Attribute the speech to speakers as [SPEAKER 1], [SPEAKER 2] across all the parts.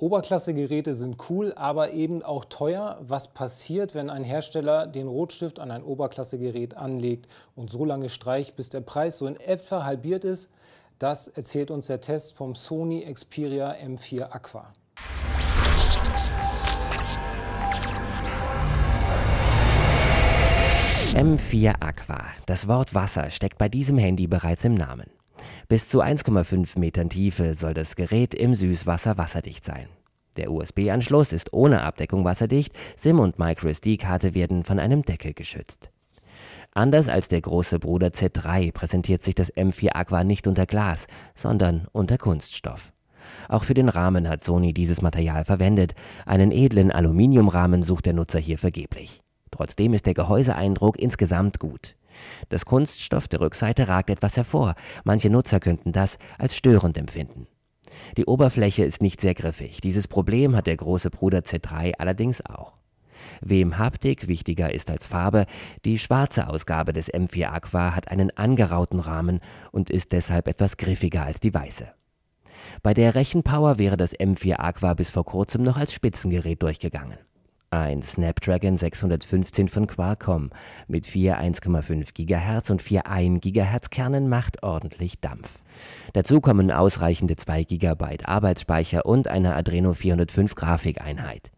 [SPEAKER 1] Oberklasse-Geräte sind cool, aber eben auch teuer. Was passiert, wenn ein Hersteller den Rotstift an ein Oberklasse-Gerät anlegt und so lange streicht, bis der Preis so in etwa halbiert ist? Das erzählt uns der Test vom Sony Xperia M4 Aqua.
[SPEAKER 2] M4 Aqua. Das Wort Wasser steckt bei diesem Handy bereits im Namen. Bis zu 1,5 Metern Tiefe soll das Gerät im Süßwasser wasserdicht sein. Der USB-Anschluss ist ohne Abdeckung wasserdicht, SIM und MicroSD-Karte werden von einem Deckel geschützt. Anders als der große Bruder Z3 präsentiert sich das M4 Aqua nicht unter Glas, sondern unter Kunststoff. Auch für den Rahmen hat Sony dieses Material verwendet. Einen edlen Aluminiumrahmen sucht der Nutzer hier vergeblich. Trotzdem ist der Gehäuseeindruck insgesamt gut. Das Kunststoff der Rückseite ragt etwas hervor. Manche Nutzer könnten das als störend empfinden. Die Oberfläche ist nicht sehr griffig. Dieses Problem hat der große Bruder z 3 allerdings auch. Wem Haptik wichtiger ist als Farbe, die schwarze Ausgabe des M4 Aqua hat einen angerauten Rahmen und ist deshalb etwas griffiger als die weiße. Bei der Rechenpower wäre das M4 Aqua bis vor kurzem noch als Spitzengerät durchgegangen. Ein Snapdragon 615 von Qualcomm mit vier 1,5 GHz und vier 1 GHz Kernen macht ordentlich Dampf. Dazu kommen ausreichende 2 GB Arbeitsspeicher und eine Adreno 405 Grafikeinheit.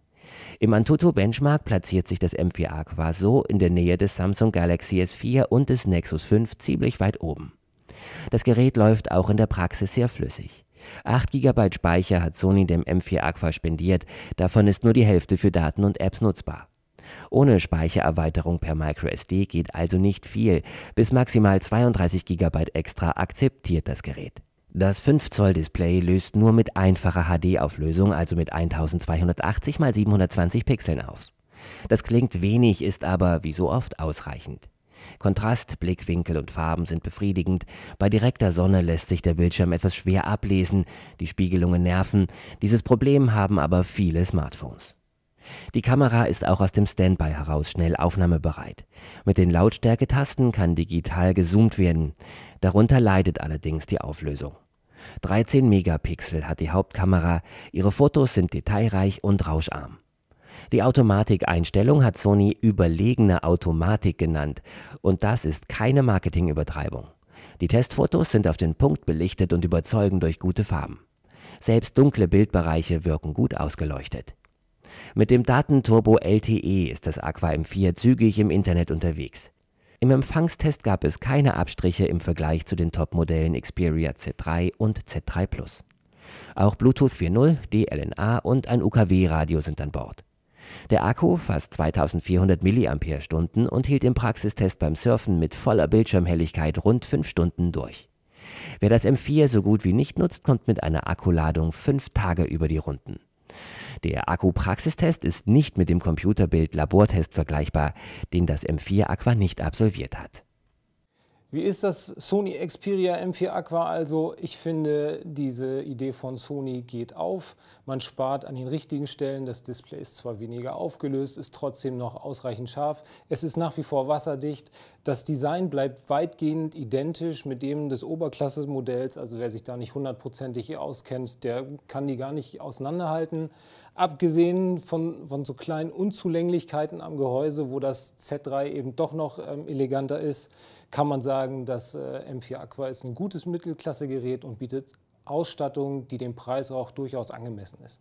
[SPEAKER 2] Im Antutu Benchmark platziert sich das M4 Aqua so in der Nähe des Samsung Galaxy S4 und des Nexus 5 ziemlich weit oben. Das Gerät läuft auch in der Praxis sehr flüssig. 8 GB Speicher hat Sony dem M4 Aqua spendiert, davon ist nur die Hälfte für Daten und Apps nutzbar. Ohne Speichererweiterung per microSD geht also nicht viel, bis maximal 32 GB extra akzeptiert das Gerät. Das 5 Zoll Display löst nur mit einfacher HD-Auflösung, also mit 1280 x 720 Pixeln aus. Das klingt wenig, ist aber wie so oft ausreichend. Kontrast, Blickwinkel und Farben sind befriedigend. Bei direkter Sonne lässt sich der Bildschirm etwas schwer ablesen, die Spiegelungen nerven. Dieses Problem haben aber viele Smartphones. Die Kamera ist auch aus dem Standby heraus schnell aufnahmebereit. Mit den Lautstärketasten kann digital gezoomt werden. Darunter leidet allerdings die Auflösung. 13 Megapixel hat die Hauptkamera, ihre Fotos sind detailreich und rauscharm. Die Automatikeinstellung hat Sony überlegene Automatik genannt und das ist keine Marketingübertreibung. Die Testfotos sind auf den Punkt belichtet und überzeugen durch gute Farben. Selbst dunkle Bildbereiche wirken gut ausgeleuchtet. Mit dem Datenturbo LTE ist das Aqua M4 zügig im Internet unterwegs. Im Empfangstest gab es keine Abstriche im Vergleich zu den Topmodellen Xperia Z3 und Z3 Plus. Auch Bluetooth 4.0, DLNA und ein UKW-Radio sind an Bord. Der Akku fasst 2400 mAh und hielt im Praxistest beim Surfen mit voller Bildschirmhelligkeit rund 5 Stunden durch. Wer das M4 so gut wie nicht nutzt, kommt mit einer Akkuladung 5 Tage über die Runden. Der Akku-Praxistest ist nicht mit dem Computerbild-Labortest vergleichbar, den das M4 Aqua nicht absolviert hat.
[SPEAKER 1] Wie ist das Sony Xperia M4 Aqua? Also ich finde, diese Idee von Sony geht auf. Man spart an den richtigen Stellen. Das Display ist zwar weniger aufgelöst, ist trotzdem noch ausreichend scharf. Es ist nach wie vor wasserdicht. Das Design bleibt weitgehend identisch mit dem des Oberklasse-Modells. Also wer sich da nicht hundertprozentig auskennt, der kann die gar nicht auseinanderhalten. Abgesehen von, von so kleinen Unzulänglichkeiten am Gehäuse, wo das Z3 eben doch noch ähm, eleganter ist, kann man sagen, dass äh, M4 Aqua ist ein gutes Mittelklassegerät und bietet Ausstattung, die dem Preis auch durchaus angemessen ist.